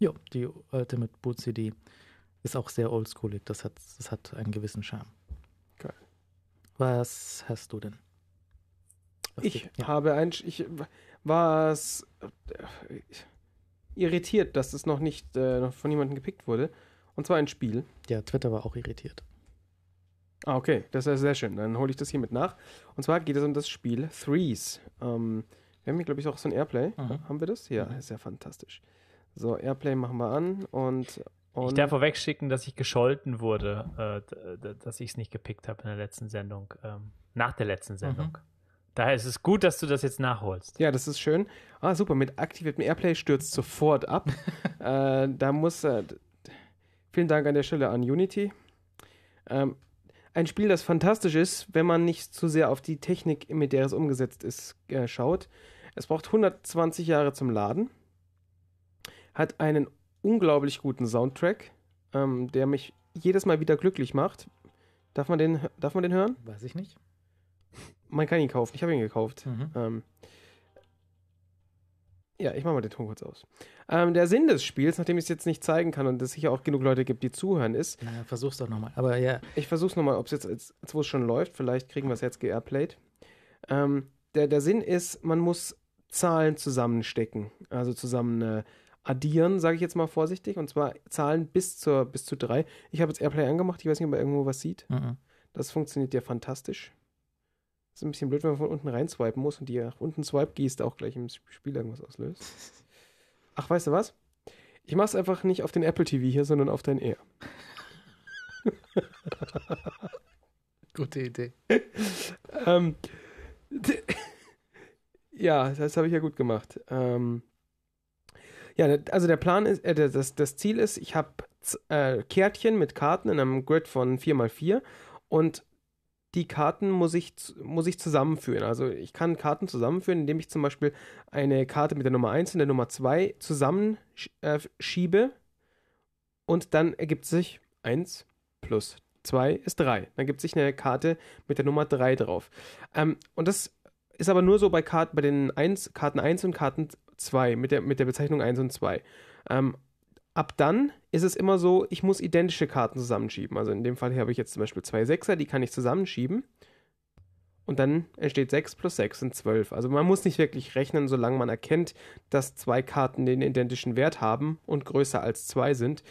Ja, die Ultimate Boot CD ist auch sehr oldschoolig. Das hat, das hat einen gewissen Charme. Geil. Was hast du denn? Was ich ja. habe ein. Ich war äh, irritiert, dass es noch nicht äh, noch von jemandem gepickt wurde. Und zwar ein Spiel. Ja, Twitter war auch irritiert. Ah, okay. Das ist sehr schön. Dann hole ich das hiermit nach. Und zwar geht es um das Spiel Threes. Ähm, wir haben hier, glaube ich, auch so ein Airplay. Mhm. Haben wir das? Ja, mhm. ist ja fantastisch. So, Airplay machen wir an und. und ich darf vorweg schicken, dass ich gescholten wurde, äh, äh dass ich es nicht gepickt habe in der letzten Sendung, ähm, nach der letzten mhm. Sendung. Mhm. Daher ist es gut, dass du das jetzt nachholst. Ja, das ist schön. Ah, super. Mit aktiviertem Airplay stürzt sofort ab. äh, da muss. Äh, vielen Dank an der Stelle an Unity. Ähm, ein Spiel, das fantastisch ist, wenn man nicht zu sehr auf die Technik, mit der es umgesetzt ist, äh, schaut. Es braucht 120 Jahre zum Laden hat einen unglaublich guten Soundtrack, ähm, der mich jedes Mal wieder glücklich macht. Darf man den, darf man den hören? Weiß ich nicht. Man kann ihn kaufen. Ich habe ihn gekauft. Mhm. Ähm, ja, ich mache mal den Ton kurz aus. Ähm, der Sinn des Spiels, nachdem ich es jetzt nicht zeigen kann und es sicher auch genug Leute gibt, die zuhören, ist. Naja, versuch's doch nochmal. Aber ja. Ich versuch's nochmal, ob es jetzt, jetzt, wo es schon läuft, vielleicht kriegen wir es jetzt geairplayed. Ähm, der, der Sinn ist, man muss Zahlen zusammenstecken. Also zusammen eine äh, addieren, sage ich jetzt mal vorsichtig, und zwar Zahlen bis, zur, bis zu drei. Ich habe jetzt Airplay angemacht, ich weiß nicht, ob man irgendwo was sieht. Mhm. Das funktioniert ja fantastisch. Ist ein bisschen blöd, wenn man von unten rein swipen muss und die nach unten swipe gießt, auch gleich im Spiel irgendwas auslöst. Ach, weißt du was? Ich mache es einfach nicht auf den Apple TV hier, sondern auf dein Air. Gute Idee. ähm, ja, das habe ich ja gut gemacht. Ähm, ja, also der Plan ist, äh, das, das Ziel ist, ich habe äh, Kärtchen mit Karten in einem Grid von 4x4 und die Karten muss ich, muss ich zusammenführen. Also ich kann Karten zusammenführen, indem ich zum Beispiel eine Karte mit der Nummer 1 und der Nummer 2 zusammenschiebe äh, und dann ergibt sich 1 plus 2 ist 3. Dann gibt sich eine Karte mit der Nummer 3 drauf. Ähm, und das ist aber nur so bei, Karten, bei den 1, Karten 1 und Karten 2. 2, mit der, mit der Bezeichnung 1 und 2. Ähm, ab dann ist es immer so, ich muss identische Karten zusammenschieben. Also in dem Fall hier habe ich jetzt zum Beispiel zwei Sechser, die kann ich zusammenschieben. Und dann entsteht 6 plus 6 sind 12. Also man muss nicht wirklich rechnen, solange man erkennt, dass zwei Karten den identischen Wert haben und größer als 2 sind,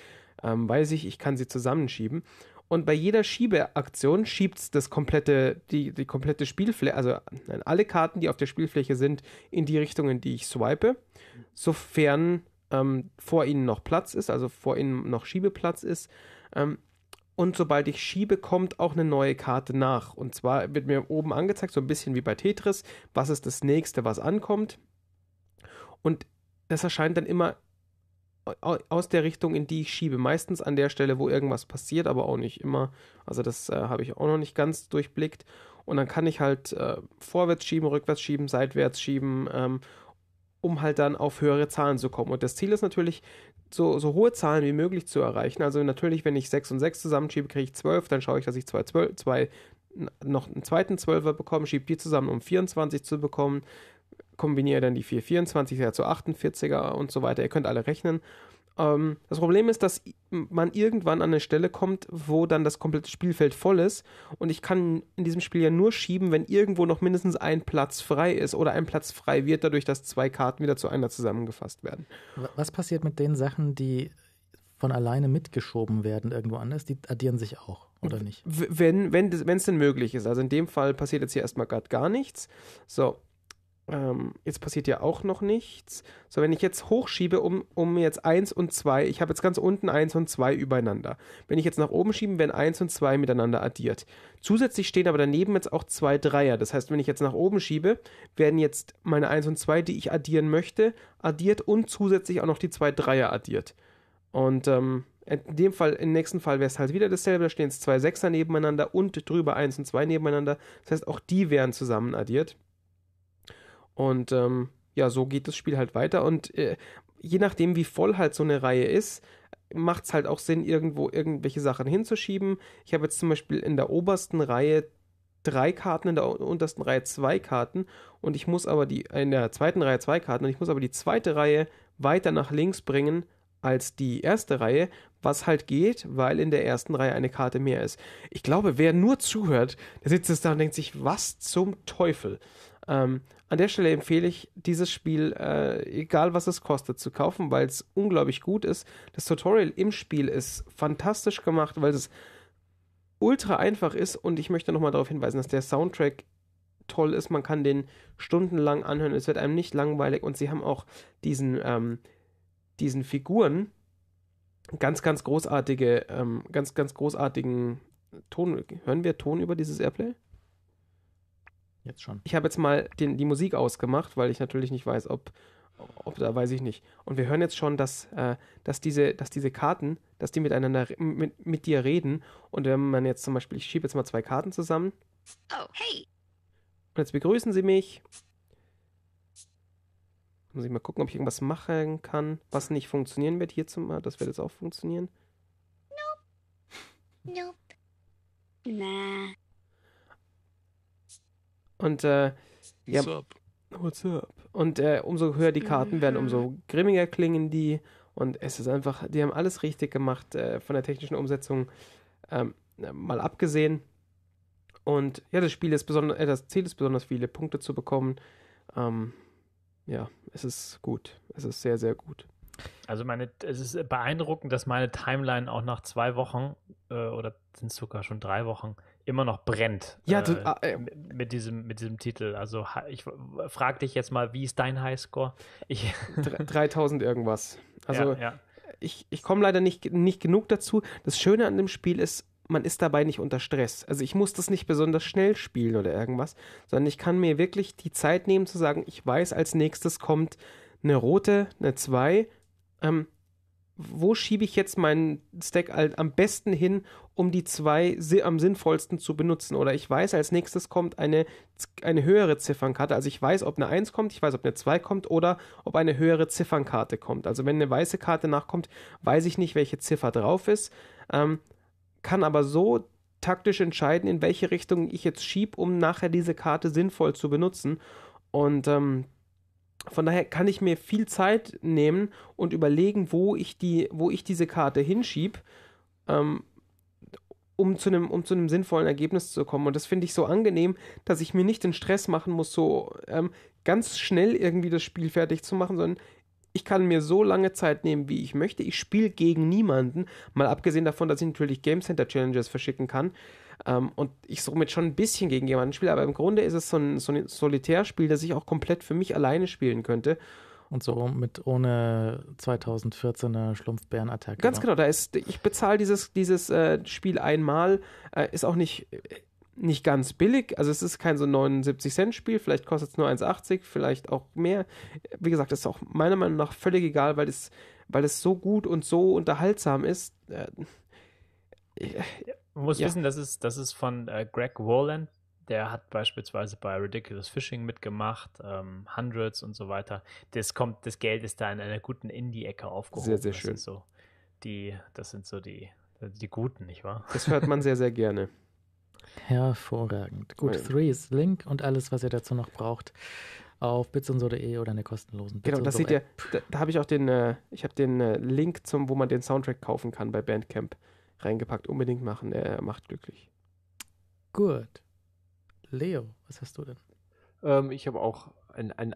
ähm, weiß ich, ich kann sie zusammenschieben und bei jeder Schiebeaktion schiebt es das komplette, die, die komplette Spielfläche, also alle Karten, die auf der Spielfläche sind, in die Richtung, in die ich swipe, sofern ähm, vor ihnen noch Platz ist, also vor ihnen noch Schiebeplatz ist. Ähm, und sobald ich schiebe, kommt auch eine neue Karte nach. Und zwar wird mir oben angezeigt, so ein bisschen wie bei Tetris, was ist das nächste, was ankommt. Und das erscheint dann immer aus der Richtung, in die ich schiebe. Meistens an der Stelle, wo irgendwas passiert, aber auch nicht immer. Also das äh, habe ich auch noch nicht ganz durchblickt. Und dann kann ich halt äh, vorwärts schieben, rückwärts schieben, seitwärts schieben, ähm, um halt dann auf höhere Zahlen zu kommen. Und das Ziel ist natürlich, so, so hohe Zahlen wie möglich zu erreichen. Also natürlich, wenn ich 6 und 6 zusammenschiebe, kriege ich 12, dann schaue ich, dass ich zwei, zwölf, zwei noch einen zweiten 12er bekomme, schiebe die zusammen, um 24 zu bekommen kombiniere dann die 424er zu 48er und so weiter. Ihr könnt alle rechnen. Ähm, das Problem ist, dass man irgendwann an eine Stelle kommt, wo dann das komplette Spielfeld voll ist und ich kann in diesem Spiel ja nur schieben, wenn irgendwo noch mindestens ein Platz frei ist oder ein Platz frei wird, dadurch, dass zwei Karten wieder zu einer zusammengefasst werden. Was passiert mit den Sachen, die von alleine mitgeschoben werden irgendwo anders, die addieren sich auch, oder nicht? Wenn es wenn, denn möglich ist. Also in dem Fall passiert jetzt hier erstmal gerade gar nichts. So, ähm, jetzt passiert ja auch noch nichts. So, wenn ich jetzt hochschiebe, um, um jetzt 1 und 2, ich habe jetzt ganz unten 1 und 2 übereinander. Wenn ich jetzt nach oben schiebe, werden 1 und 2 miteinander addiert. Zusätzlich stehen aber daneben jetzt auch zwei Dreier. Das heißt, wenn ich jetzt nach oben schiebe, werden jetzt meine 1 und 2, die ich addieren möchte, addiert und zusätzlich auch noch die zwei Dreier addiert. Und ähm, in dem Fall, im nächsten Fall wäre es halt wieder dasselbe. Da stehen jetzt zwei Sechser nebeneinander und drüber 1 und 2 nebeneinander. Das heißt, auch die werden zusammen addiert. Und ähm, ja, so geht das Spiel halt weiter. Und äh, je nachdem, wie voll halt so eine Reihe ist, macht es halt auch Sinn, irgendwo irgendwelche Sachen hinzuschieben. Ich habe jetzt zum Beispiel in der obersten Reihe drei Karten, in der untersten Reihe zwei Karten und ich muss aber die, in der zweiten Reihe zwei Karten und ich muss aber die zweite Reihe weiter nach links bringen als die erste Reihe, was halt geht, weil in der ersten Reihe eine Karte mehr ist. Ich glaube, wer nur zuhört, der sitzt jetzt da und denkt sich, was zum Teufel? Ähm, an der Stelle empfehle ich dieses Spiel, äh, egal was es kostet, zu kaufen, weil es unglaublich gut ist. Das Tutorial im Spiel ist fantastisch gemacht, weil es ultra einfach ist und ich möchte nochmal darauf hinweisen, dass der Soundtrack toll ist. Man kann den stundenlang anhören, es wird einem nicht langweilig und sie haben auch diesen, ähm, diesen Figuren ganz, ganz großartige, ähm, ganz, ganz großartigen Ton. Hören wir Ton über dieses Airplay? Jetzt schon. Ich habe jetzt mal den, die Musik ausgemacht, weil ich natürlich nicht weiß, ob, ob da weiß ich nicht. Und wir hören jetzt schon, dass, äh, dass, diese, dass diese Karten, dass die miteinander mit, mit dir reden. Und wenn man jetzt zum Beispiel, ich schiebe jetzt mal zwei Karten zusammen. Oh, hey. Und jetzt begrüßen sie mich. Muss ich mal gucken, ob ich irgendwas machen kann, was nicht funktionieren wird hier zum. Mal. Das wird jetzt auch funktionieren. Nope. Nope. Na. Und äh, ja, What's up? Und äh, umso höher die Karten werden, umso grimmiger klingen die. Und es ist einfach, die haben alles richtig gemacht äh, von der technischen Umsetzung, ähm, mal abgesehen. Und ja, das Spiel ist besonders, äh, das Ziel ist besonders viele Punkte zu bekommen. Ähm, ja, es ist gut. Es ist sehr, sehr gut. Also meine, es ist beeindruckend, dass meine Timeline auch nach zwei Wochen äh, oder sind es sogar schon drei Wochen immer noch brennt. Ja, du, äh, ah, mit, diesem, mit diesem Titel. Also ich frage dich jetzt mal, wie ist dein Highscore? Ich 3000 irgendwas. Also ja, ja. ich, ich komme leider nicht, nicht genug dazu. Das Schöne an dem Spiel ist, man ist dabei nicht unter Stress. Also ich muss das nicht besonders schnell spielen oder irgendwas, sondern ich kann mir wirklich die Zeit nehmen zu sagen, ich weiß, als nächstes kommt eine rote, eine 2. Ähm, wo schiebe ich jetzt meinen Stack halt am besten hin, um die zwei am sinnvollsten zu benutzen? Oder ich weiß, als nächstes kommt eine, eine höhere Ziffernkarte. Also ich weiß, ob eine 1 kommt, ich weiß, ob eine 2 kommt oder ob eine höhere Ziffernkarte kommt. Also wenn eine weiße Karte nachkommt, weiß ich nicht, welche Ziffer drauf ist. Ähm, kann aber so taktisch entscheiden, in welche Richtung ich jetzt schiebe, um nachher diese Karte sinnvoll zu benutzen. Und ähm, von daher kann ich mir viel Zeit nehmen und überlegen, wo ich, die, wo ich diese Karte hinschiebe, ähm, um, zu einem, um zu einem sinnvollen Ergebnis zu kommen. Und das finde ich so angenehm, dass ich mir nicht den Stress machen muss, so ähm, ganz schnell irgendwie das Spiel fertig zu machen, sondern ich kann mir so lange Zeit nehmen, wie ich möchte. Ich spiele gegen niemanden, mal abgesehen davon, dass ich natürlich Game Center Challenges verschicken kann. Ähm, und ich somit schon ein bisschen gegen jemanden spiele, aber im Grunde ist es so ein, so ein Solitärspiel, das ich auch komplett für mich alleine spielen könnte. Und so mit ohne 2014er Schlumpfbärenattacke. Ganz ne? genau, da ist, ich bezahle dieses, dieses äh, Spiel einmal, äh, ist auch nicht äh, nicht ganz billig. Also es ist kein so 79-Cent-Spiel, vielleicht kostet es nur 1,80, vielleicht auch mehr. Wie gesagt, das ist auch meiner Meinung nach völlig egal, weil es, weil es so gut und so unterhaltsam ist. Äh, man muss ja. wissen, das ist, das ist von äh, Greg Warland. Der hat beispielsweise bei Ridiculous Fishing mitgemacht, ähm, Hundreds und so weiter. Das kommt, das Geld ist da in einer guten Indie-Ecke aufgehoben. Sehr, sehr schön. Das sind so die, das sind so die, die guten, nicht wahr? Das hört man sehr, sehr gerne. Hervorragend. Gut, ja. Threes Link und alles, was ihr dazu noch braucht, auf bitsundso.de e oder eine kostenlosen Bits Genau, das seht ihr. Da, da habe ich auch den, äh, ich habe den äh, Link zum, wo man den Soundtrack kaufen kann bei Bandcamp reingepackt. Unbedingt machen, er äh, macht glücklich. Gut. Leo, was hast du denn? Ähm, ich habe auch ein, ein